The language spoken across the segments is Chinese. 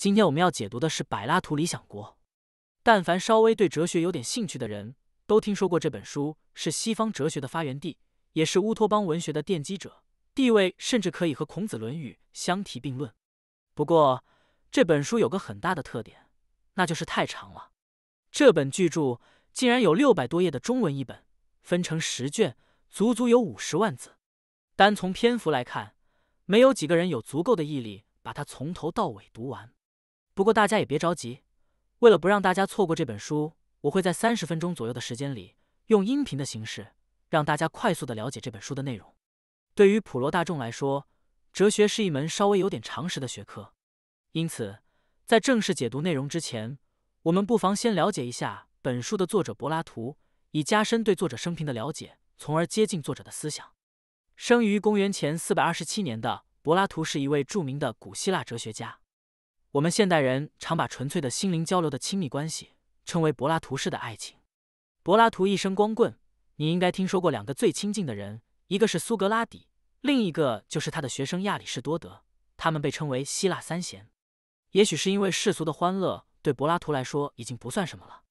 今天我们要解读的是《柏拉图理想国》。但凡稍微对哲学有点兴趣的人，都听说过这本书是西方哲学的发源地，也是乌托邦文学的奠基者，地位甚至可以和孔子《论语》相提并论。不过，这本书有个很大的特点，那就是太长了。这本巨著竟然有六百多页的中文译本，分成十卷，足足有五十万字。单从篇幅来看，没有几个人有足够的毅力把它从头到尾读完。不过大家也别着急，为了不让大家错过这本书，我会在三十分钟左右的时间里，用音频的形式让大家快速的了解这本书的内容。对于普罗大众来说，哲学是一门稍微有点常识的学科，因此，在正式解读内容之前，我们不妨先了解一下本书的作者柏拉图，以加深对作者生平的了解，从而接近作者的思想。生于公元前四百二十七年的柏拉图是一位著名的古希腊哲学家。我们现代人常把纯粹的心灵交流的亲密关系称为柏拉图式的爱情。柏拉图一生光棍，你应该听说过两个最亲近的人，一个是苏格拉底，另一个就是他的学生亚里士多德，他们被称为希腊三贤。也许是因为世俗的欢乐对柏拉图来说已经不算什么了，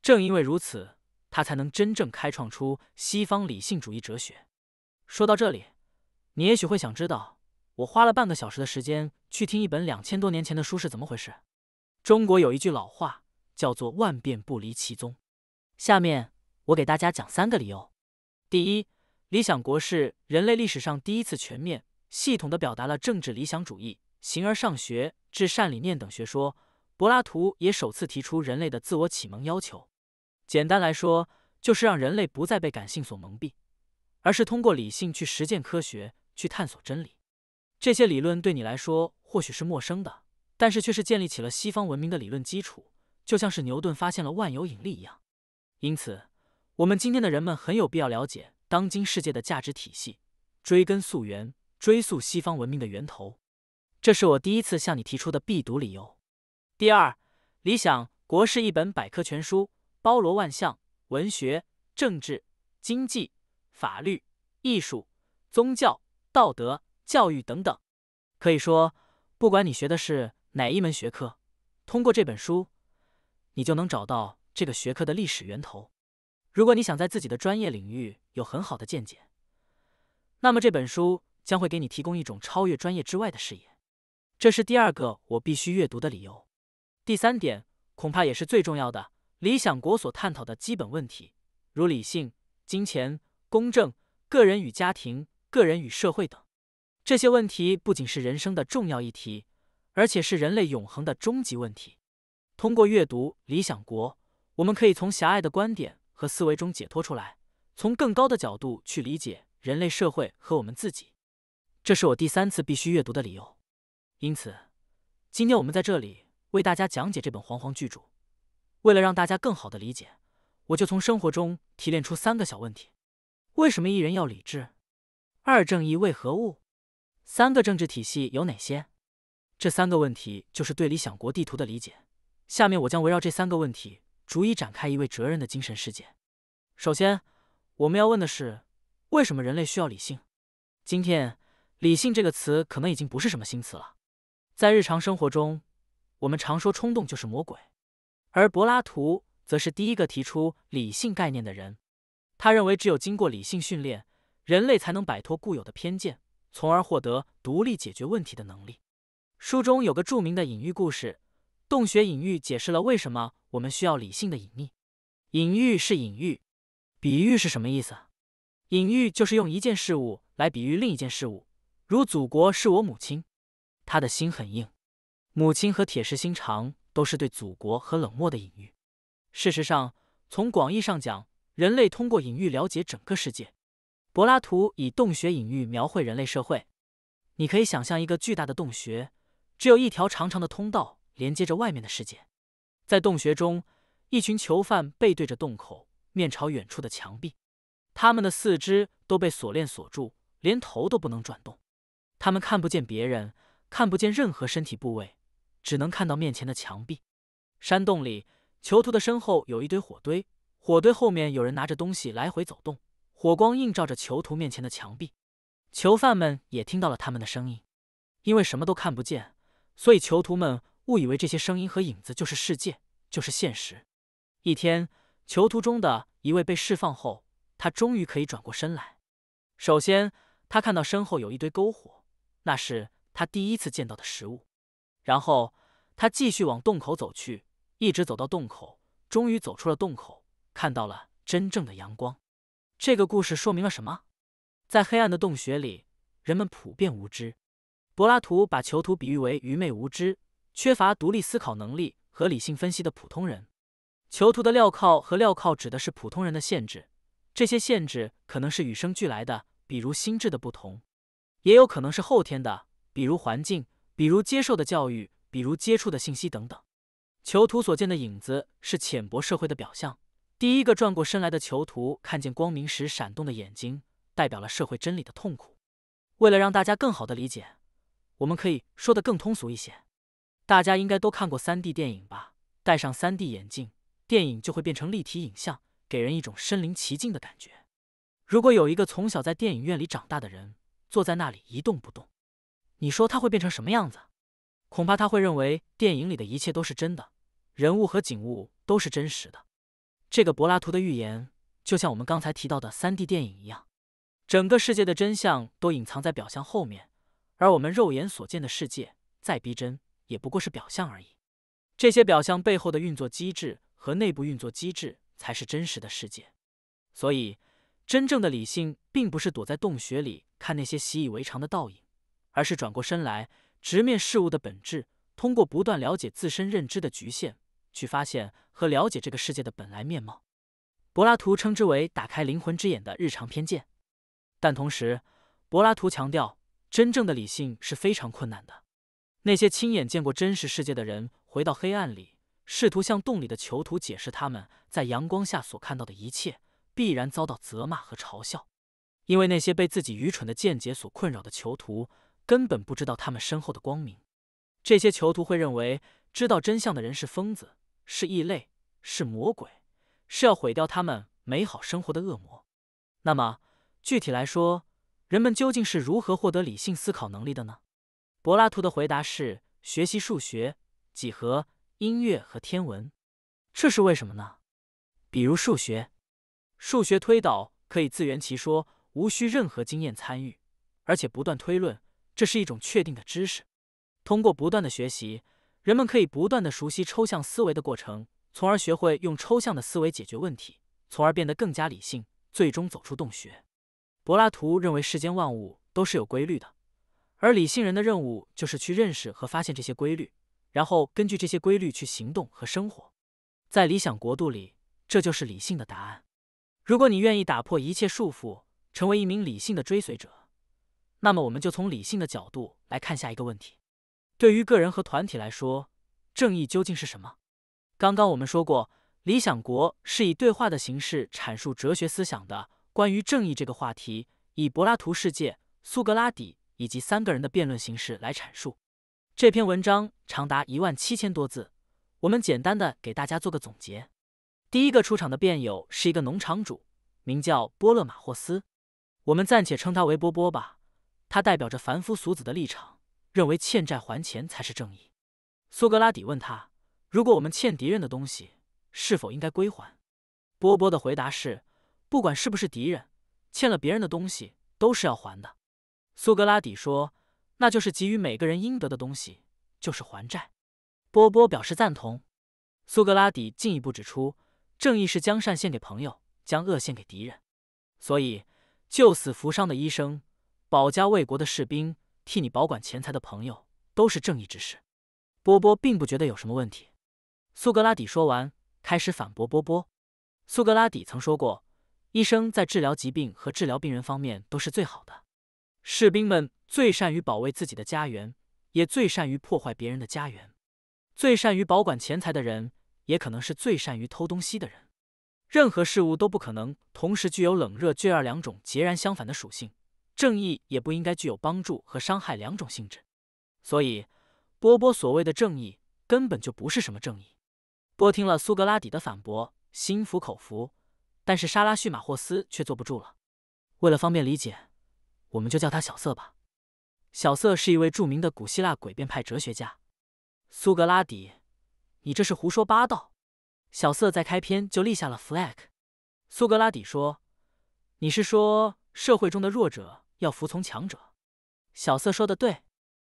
正因为如此，他才能真正开创出西方理性主义哲学。说到这里，你也许会想知道。我花了半个小时的时间去听一本两千多年前的书是怎么回事。中国有一句老话叫做“万变不离其宗”。下面我给大家讲三个理由。第一，《理想国》是人类历史上第一次全面、系统的表达了政治理想主义、形而上学、至善理念等学说。柏拉图也首次提出人类的自我启蒙要求。简单来说，就是让人类不再被感性所蒙蔽，而是通过理性去实践科学，去探索真理。这些理论对你来说或许是陌生的，但是却是建立起了西方文明的理论基础，就像是牛顿发现了万有引力一样。因此，我们今天的人们很有必要了解当今世界的价值体系，追根溯源，追溯西方文明的源头。这是我第一次向你提出的必读理由。第二，《理想国》是一本百科全书，包罗万象：文学、政治、经济、法律、艺术、宗教、道德。教育等等，可以说，不管你学的是哪一门学科，通过这本书，你就能找到这个学科的历史源头。如果你想在自己的专业领域有很好的见解，那么这本书将会给你提供一种超越专业之外的视野。这是第二个我必须阅读的理由。第三点，恐怕也是最重要的，《理想国》所探讨的基本问题，如理性、金钱、公正、个人与家庭、个人与社会等。这些问题不仅是人生的重要议题，而且是人类永恒的终极问题。通过阅读《理想国》，我们可以从狭隘的观点和思维中解脱出来，从更高的角度去理解人类社会和我们自己。这是我第三次必须阅读的理由。因此，今天我们在这里为大家讲解这本煌煌巨著。为了让大家更好的理解，我就从生活中提炼出三个小问题：为什么一人要理智？二正义为何物？三个政治体系有哪些？这三个问题就是对《理想国》地图的理解。下面我将围绕这三个问题，逐一展开一位哲人的精神世界。首先，我们要问的是，为什么人类需要理性？今天，“理性”这个词可能已经不是什么新词了。在日常生活中，我们常说冲动就是魔鬼，而柏拉图则是第一个提出理性概念的人。他认为，只有经过理性训练，人类才能摆脱固有的偏见。从而获得独立解决问题的能力。书中有个著名的隐喻故事——洞穴隐喻，解释了为什么我们需要理性的隐匿。隐喻是隐喻，比喻是什么意思？隐喻就是用一件事物来比喻另一件事物，如“祖国是我母亲”，他的心很硬。母亲和铁石心肠都是对祖国和冷漠的隐喻。事实上，从广义上讲，人类通过隐喻了解整个世界。柏拉图以洞穴隐喻描绘人类社会。你可以想象一个巨大的洞穴，只有一条长长的通道连接着外面的世界。在洞穴中，一群囚犯背对着洞口，面朝远处的墙壁，他们的四肢都被锁链锁住，连头都不能转动。他们看不见别人，看不见任何身体部位，只能看到面前的墙壁。山洞里，囚徒的身后有一堆火堆，火堆后面有人拿着东西来回走动。火光映照着囚徒面前的墙壁，囚犯们也听到了他们的声音，因为什么都看不见，所以囚徒们误以为这些声音和影子就是世界，就是现实。一天，囚徒中的一位被释放后，他终于可以转过身来。首先，他看到身后有一堆篝火，那是他第一次见到的食物。然后，他继续往洞口走去，一直走到洞口，终于走出了洞口，看到了真正的阳光。这个故事说明了什么？在黑暗的洞穴里，人们普遍无知。柏拉图把囚徒比喻为愚昧无知、缺乏独立思考能力和理性分析的普通人。囚徒的镣铐和镣铐指的是普通人的限制，这些限制可能是与生俱来的，比如心智的不同，也有可能是后天的，比如环境，比如接受的教育，比如接触的信息等等。囚徒所见的影子是浅薄社会的表象。第一个转过身来的囚徒看见光明时闪动的眼睛，代表了社会真理的痛苦。为了让大家更好的理解，我们可以说的更通俗一些。大家应该都看过三 D 电影吧？戴上三 D 眼镜，电影就会变成立体影像，给人一种身临其境的感觉。如果有一个从小在电影院里长大的人坐在那里一动不动，你说他会变成什么样子？恐怕他会认为电影里的一切都是真的，人物和景物都是真实的。这个柏拉图的预言，就像我们刚才提到的 3D 电影一样，整个世界的真相都隐藏在表象后面，而我们肉眼所见的世界再逼真，也不过是表象而已。这些表象背后的运作机制和内部运作机制才是真实的世界。所以，真正的理性并不是躲在洞穴里看那些习以为常的倒影，而是转过身来直面事物的本质，通过不断了解自身认知的局限，去发现。和了解这个世界的本来面貌，柏拉图称之为打开灵魂之眼的日常偏见。但同时，柏拉图强调，真正的理性是非常困难的。那些亲眼见过真实世界的人回到黑暗里，试图向洞里的囚徒解释他们在阳光下所看到的一切，必然遭到责骂和嘲笑。因为那些被自己愚蠢的见解所困扰的囚徒，根本不知道他们身后的光明。这些囚徒会认为，知道真相的人是疯子。是异类，是魔鬼，是要毁掉他们美好生活的恶魔。那么具体来说，人们究竟是如何获得理性思考能力的呢？柏拉图的回答是学习数学、几何、音乐和天文。这是为什么呢？比如数学，数学推导可以自圆其说，无需任何经验参与，而且不断推论，这是一种确定的知识。通过不断的学习。人们可以不断的熟悉抽象思维的过程，从而学会用抽象的思维解决问题，从而变得更加理性，最终走出洞穴。柏拉图认为世间万物都是有规律的，而理性人的任务就是去认识和发现这些规律，然后根据这些规律去行动和生活。在理想国度里，这就是理性的答案。如果你愿意打破一切束缚，成为一名理性的追随者，那么我们就从理性的角度来看下一个问题。对于个人和团体来说，正义究竟是什么？刚刚我们说过，《理想国》是以对话的形式阐述哲学思想的。关于正义这个话题，以柏拉图、世界、苏格拉底以及三个人的辩论形式来阐述。这篇文章长达一万七千多字，我们简单的给大家做个总结。第一个出场的辩友是一个农场主，名叫波勒马霍斯，我们暂且称他为波波吧。他代表着凡夫俗子的立场。认为欠债还钱才是正义。苏格拉底问他：“如果我们欠敌人的东西，是否应该归还？”波波的回答是：“不管是不是敌人，欠了别人的东西都是要还的。”苏格拉底说：“那就是给予每个人应得的东西，就是还债。”波波表示赞同。苏格拉底进一步指出：“正义是将善献给朋友，将恶献给敌人。所以，救死扶伤的医生，保家卫国的士兵。”替你保管钱财的朋友都是正义之士。波波并不觉得有什么问题。苏格拉底说完，开始反驳波波。苏格拉底曾说过，医生在治疗疾病和治疗病人方面都是最好的。士兵们最善于保卫自己的家园，也最善于破坏别人的家园。最善于保管钱财的人，也可能是最善于偷东西的人。任何事物都不可能同时具有冷热、聚二两种截然相反的属性。正义也不应该具有帮助和伤害两种性质，所以波波所谓的正义根本就不是什么正义。波听了苏格拉底的反驳，心服口服。但是沙拉叙马霍斯却坐不住了。为了方便理解，我们就叫他小色吧。小色是一位著名的古希腊诡辩派哲学家。苏格拉底，你这是胡说八道！小色在开篇就立下了 flag。苏格拉底说：“你是说社会中的弱者？”要服从强者，小色说的对。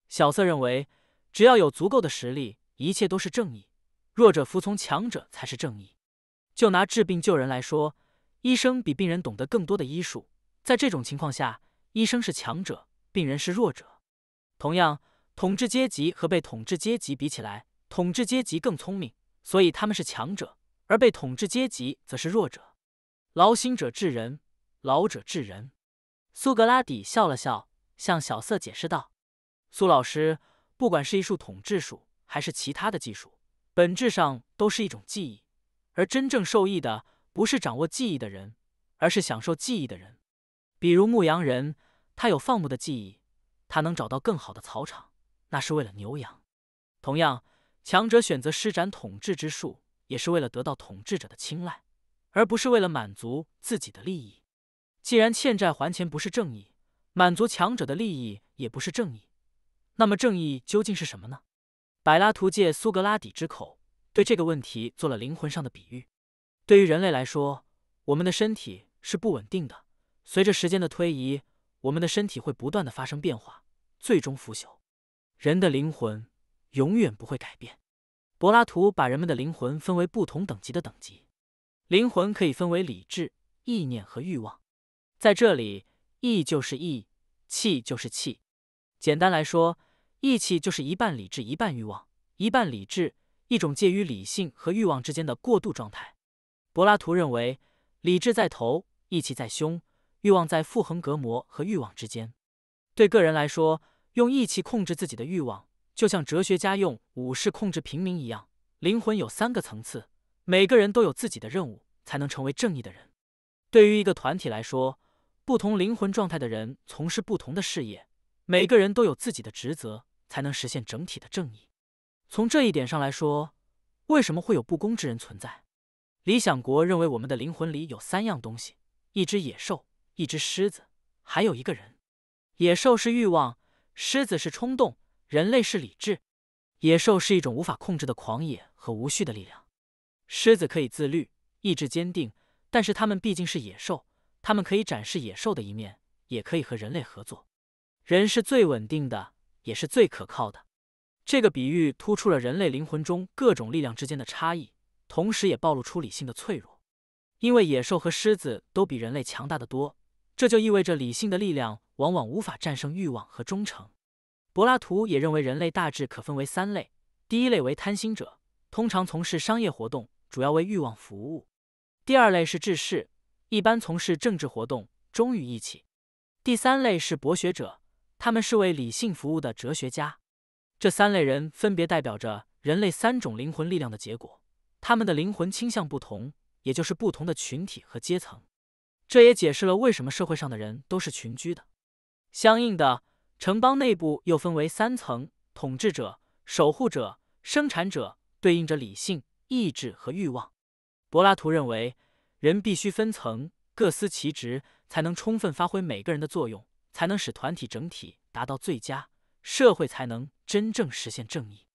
小色认为，只要有足够的实力，一切都是正义。弱者服从强者才是正义。就拿治病救人来说，医生比病人懂得更多的医术，在这种情况下，医生是强者，病人是弱者。同样，统治阶级和被统治阶级比起来，统治阶级更聪明，所以他们是强者，而被统治阶级则是弱者。劳心者治人，劳者治人。苏格拉底笑了笑，向小色解释道：“苏老师，不管是一术统治术还是其他的技术，本质上都是一种技艺。而真正受益的，不是掌握技艺的人，而是享受技艺的人。比如牧羊人，他有放牧的技艺，他能找到更好的草场，那是为了牛羊。同样，强者选择施展统治之术，也是为了得到统治者的青睐，而不是为了满足自己的利益。”既然欠债还钱不是正义，满足强者的利益也不是正义，那么正义究竟是什么呢？柏拉图借苏格拉底之口对这个问题做了灵魂上的比喻。对于人类来说，我们的身体是不稳定的，随着时间的推移，我们的身体会不断的发生变化，最终腐朽。人的灵魂永远不会改变。柏拉图把人们的灵魂分为不同等级的等级，灵魂可以分为理智、意念和欲望。在这里，义就是义，气就是气。简单来说，义气就是一半理智，一半欲望，一半理智，一种介于理性和欲望之间的过渡状态。柏拉图认为，理智在头，义气在胸，欲望在腹横隔膜和欲望之间。对个人来说，用义气控制自己的欲望，就像哲学家用武士控制平民一样。灵魂有三个层次，每个人都有自己的任务，才能成为正义的人。对于一个团体来说，不同灵魂状态的人从事不同的事业，每个人都有自己的职责，才能实现整体的正义。从这一点上来说，为什么会有不公之人存在？理想国认为，我们的灵魂里有三样东西：一只野兽，一只狮子，还有一个人。野兽是欲望，狮子是冲动，人类是理智。野兽是一种无法控制的狂野和无序的力量，狮子可以自律、意志坚定，但是他们毕竟是野兽。他们可以展示野兽的一面，也可以和人类合作。人是最稳定的，也是最可靠的。这个比喻突出了人类灵魂中各种力量之间的差异，同时也暴露出理性的脆弱。因为野兽和狮子都比人类强大的多，这就意味着理性的力量往往无法战胜欲望和忠诚。柏拉图也认为人类大致可分为三类：第一类为贪心者，通常从事商业活动，主要为欲望服务；第二类是智士。一般从事政治活动，忠于义气。第三类是博学者，他们是为理性服务的哲学家。这三类人分别代表着人类三种灵魂力量的结果，他们的灵魂倾向不同，也就是不同的群体和阶层。这也解释了为什么社会上的人都是群居的。相应的，城邦内部又分为三层：统治者、守护者、生产者，对应着理性、意志和欲望。柏拉图认为。人必须分层，各司其职，才能充分发挥每个人的作用，才能使团体整体达到最佳，社会才能真正实现正义。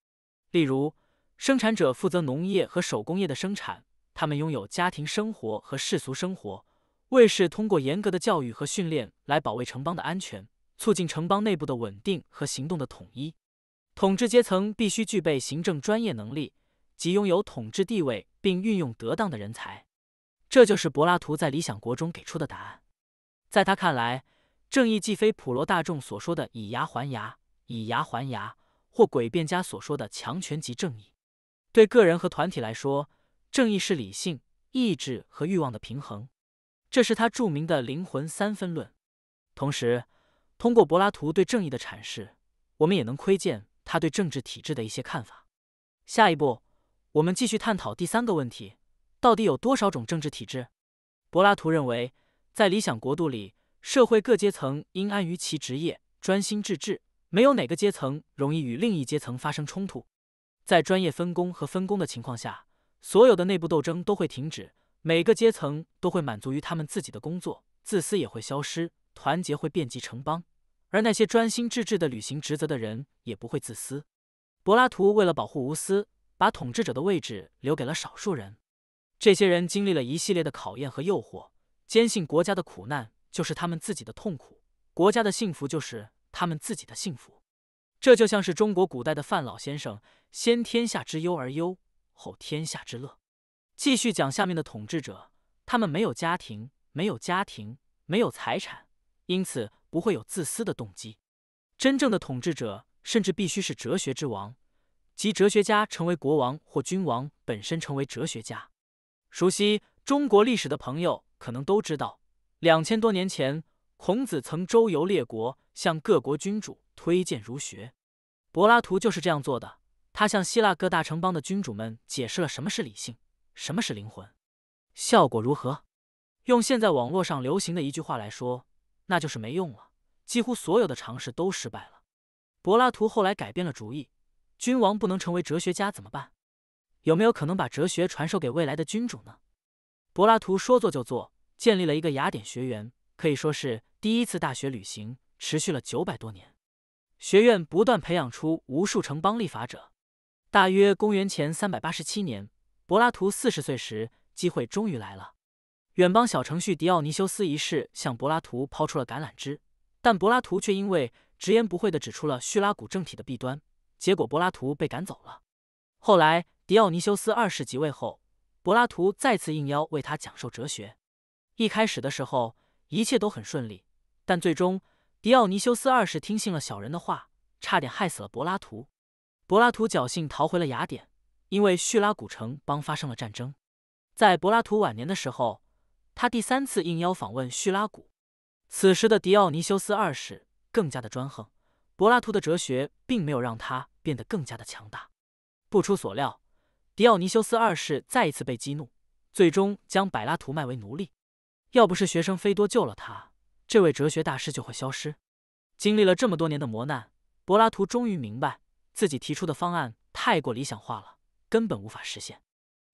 例如，生产者负责农业和手工业的生产，他们拥有家庭生活和世俗生活；卫士通过严格的教育和训练来保卫城邦的安全，促进城邦内部的稳定和行动的统一；统治阶层必须具备行政专业能力，即拥有统治地位并运用得当的人才。这就是柏拉图在《理想国》中给出的答案。在他看来，正义既非普罗大众所说的“以牙还牙，以牙还牙”，或诡辩家所说的“强权即正义”，对个人和团体来说，正义是理性、意志和欲望的平衡。这是他著名的灵魂三分论。同时，通过柏拉图对正义的阐释，我们也能窥见他对政治体制的一些看法。下一步，我们继续探讨第三个问题。到底有多少种政治体制？柏拉图认为，在理想国度里，社会各阶层应安于其职业，专心致志，没有哪个阶层容易与另一阶层发生冲突。在专业分工和分工的情况下，所有的内部斗争都会停止，每个阶层都会满足于他们自己的工作，自私也会消失，团结会遍及城邦，而那些专心致志的履行职责的人也不会自私。柏拉图为了保护无私，把统治者的位置留给了少数人。这些人经历了一系列的考验和诱惑，坚信国家的苦难就是他们自己的痛苦，国家的幸福就是他们自己的幸福。这就像是中国古代的范老先生，先天下之忧而忧，后天下之乐。继续讲下面的统治者，他们没有家庭，没有家庭，没有财产，因此不会有自私的动机。真正的统治者甚至必须是哲学之王，即哲学家成为国王或君王，本身成为哲学家。熟悉中国历史的朋友可能都知道，两千多年前，孔子曾周游列国，向各国君主推荐儒学。柏拉图就是这样做的，他向希腊各大城邦的君主们解释了什么是理性，什么是灵魂。效果如何？用现在网络上流行的一句话来说，那就是没用了，几乎所有的尝试都失败了。柏拉图后来改变了主意，君王不能成为哲学家怎么办？有没有可能把哲学传授给未来的君主呢？柏拉图说做就做，建立了一个雅典学园，可以说是第一次大学旅行，持续了九百多年。学院不断培养出无数城邦立法者。大约公元前三百八十七年，柏拉图四十岁时，机会终于来了。远邦小程序迪奥尼修斯一世向柏拉图抛出了橄榄枝，但柏拉图却因为直言不讳地指出了叙拉古政体的弊端，结果柏拉图被赶走了。后来。迪奥尼修斯二世即位后，柏拉图再次应邀为他讲授哲学。一开始的时候，一切都很顺利，但最终，迪奥尼修斯二世听信了小人的话，差点害死了柏拉图。柏拉图侥幸逃回了雅典，因为叙拉古城邦发生了战争。在柏拉图晚年的时候，他第三次应邀访问叙拉古，此时的迪奥尼修斯二世更加的专横。柏拉图的哲学并没有让他变得更加的强大。不出所料。迪奥尼修斯二世再一次被激怒，最终将柏拉图卖为奴隶。要不是学生菲多救了他，这位哲学大师就会消失。经历了这么多年的磨难，柏拉图终于明白自己提出的方案太过理想化了，根本无法实现。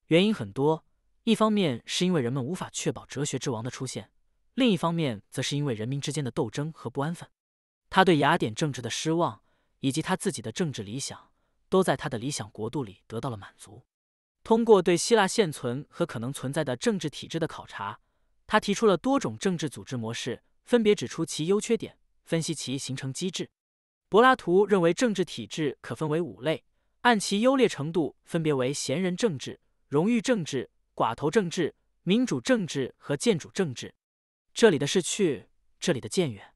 原因很多，一方面是因为人们无法确保哲学之王的出现，另一方面则是因为人民之间的斗争和不安分。他对雅典政治的失望，以及他自己的政治理想，都在他的理想国度里得到了满足。通过对希腊现存和可能存在的政治体制的考察，他提出了多种政治组织模式，分别指出其优缺点，分析其形成机制。柏拉图认为，政治体制可分为五类，按其优劣程度，分别为贤人政治、荣誉政治、寡头政治、民主政治和建主政治。这里的逝去，这里的渐远。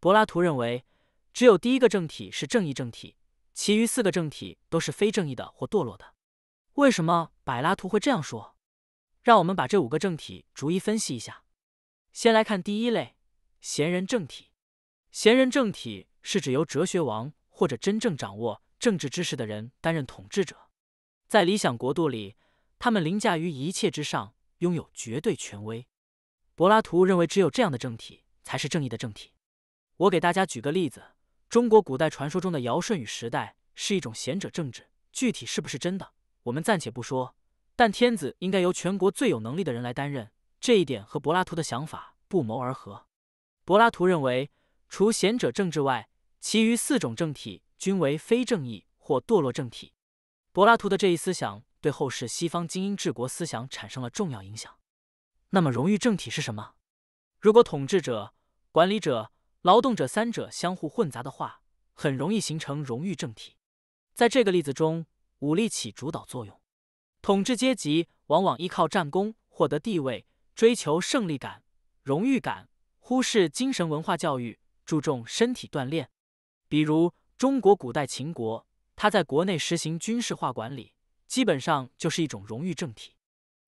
柏拉图认为，只有第一个政体是正义政体，其余四个政体都是非正义的或堕落的。为什么柏拉图会这样说？让我们把这五个政体逐一分析一下。先来看第一类，贤人政体。贤人政体是指由哲学王或者真正掌握政治知识的人担任统治者，在理想国度里，他们凌驾于一切之上，拥有绝对权威。柏拉图认为，只有这样的政体才是正义的政体。我给大家举个例子，中国古代传说中的尧舜禹时代是一种贤者政治，具体是不是真的？我们暂且不说，但天子应该由全国最有能力的人来担任，这一点和柏拉图的想法不谋而合。柏拉图认为，除贤者政治外，其余四种政体均为非正义或堕落政体。柏拉图的这一思想对后世西方精英治国思想产生了重要影响。那么，荣誉政体是什么？如果统治者、管理者、劳动者三者相互混杂的话，很容易形成荣誉政体。在这个例子中。武力起主导作用，统治阶级往往依靠战功获得地位，追求胜利感、荣誉感，忽视精神文化教育，注重身体锻炼。比如中国古代秦国，它在国内实行军事化管理，基本上就是一种荣誉政体。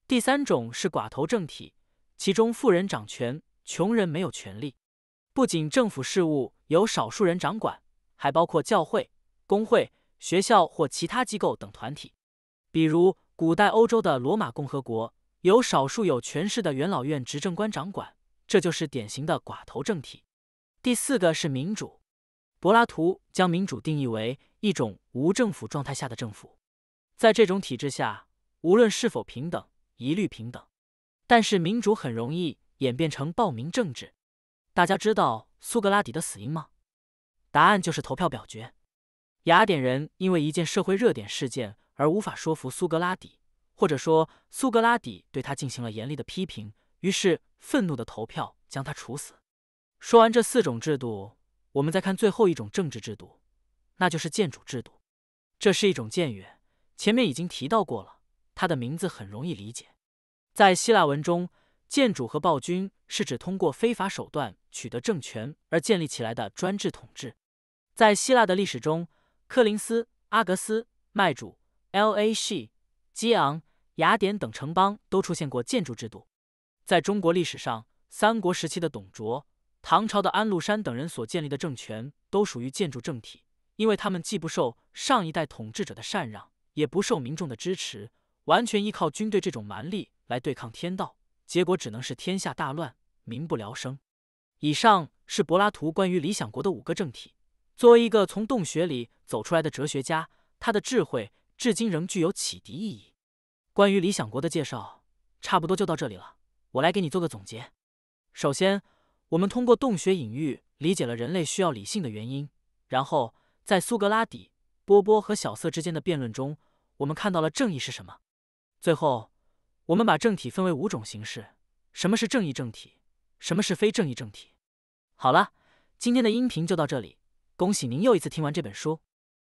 第三种是寡头政体，其中富人掌权，穷人没有权利。不仅政府事务由少数人掌管，还包括教会、工会。学校或其他机构等团体，比如古代欧洲的罗马共和国，有少数有权势的元老院执政官掌管，这就是典型的寡头政体。第四个是民主，柏拉图将民主定义为一种无政府状态下的政府，在这种体制下，无论是否平等，一律平等。但是民主很容易演变成暴民政治。大家知道苏格拉底的死因吗？答案就是投票表决。雅典人因为一件社会热点事件而无法说服苏格拉底，或者说苏格拉底对他进行了严厉的批评，于是愤怒的投票将他处死。说完这四种制度，我们再看最后一种政治制度，那就是建主制度。这是一种僭越，前面已经提到过了。它的名字很容易理解，在希腊文中，建主和暴君是指通过非法手段取得政权而建立起来的专制统治。在希腊的历史中。柯林斯、阿格斯、麦主、LAC、基昂、雅典等城邦都出现过建筑制度。在中国历史上，三国时期的董卓、唐朝的安禄山等人所建立的政权，都属于建筑政体，因为他们既不受上一代统治者的禅让，也不受民众的支持，完全依靠军队这种蛮力来对抗天道，结果只能是天下大乱，民不聊生。以上是柏拉图关于理想国的五个政体。作为一个从洞穴里走出来的哲学家，他的智慧至今仍具有启迪意义。关于《理想国》的介绍，差不多就到这里了。我来给你做个总结。首先，我们通过洞穴隐喻理解了人类需要理性的原因；然后，在苏格拉底、波波和小色之间的辩论中，我们看到了正义是什么；最后，我们把政体分为五种形式，什么是正义政体，什么是非正义政体。好了，今天的音频就到这里。恭喜您又一次听完这本书。